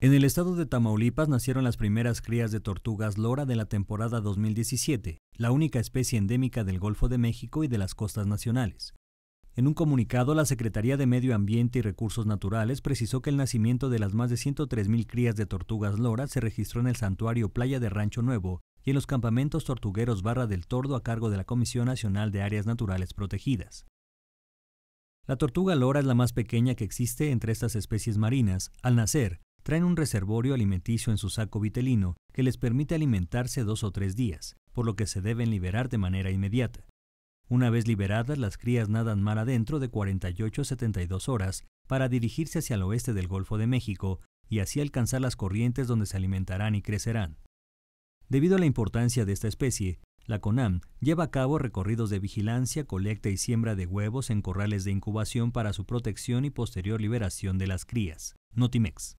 En el estado de Tamaulipas nacieron las primeras crías de tortugas lora de la temporada 2017, la única especie endémica del Golfo de México y de las costas nacionales. En un comunicado, la Secretaría de Medio Ambiente y Recursos Naturales precisó que el nacimiento de las más de 103.000 crías de tortugas lora se registró en el santuario Playa de Rancho Nuevo y en los campamentos tortugueros Barra del Tordo a cargo de la Comisión Nacional de Áreas Naturales Protegidas. La tortuga lora es la más pequeña que existe entre estas especies marinas. Al nacer, traen un reservorio alimenticio en su saco vitelino que les permite alimentarse dos o tres días, por lo que se deben liberar de manera inmediata. Una vez liberadas, las crías nadan mar adentro de 48 a 72 horas para dirigirse hacia el oeste del Golfo de México y así alcanzar las corrientes donde se alimentarán y crecerán. Debido a la importancia de esta especie, la CONAM lleva a cabo recorridos de vigilancia, colecta y siembra de huevos en corrales de incubación para su protección y posterior liberación de las crías. Notimex.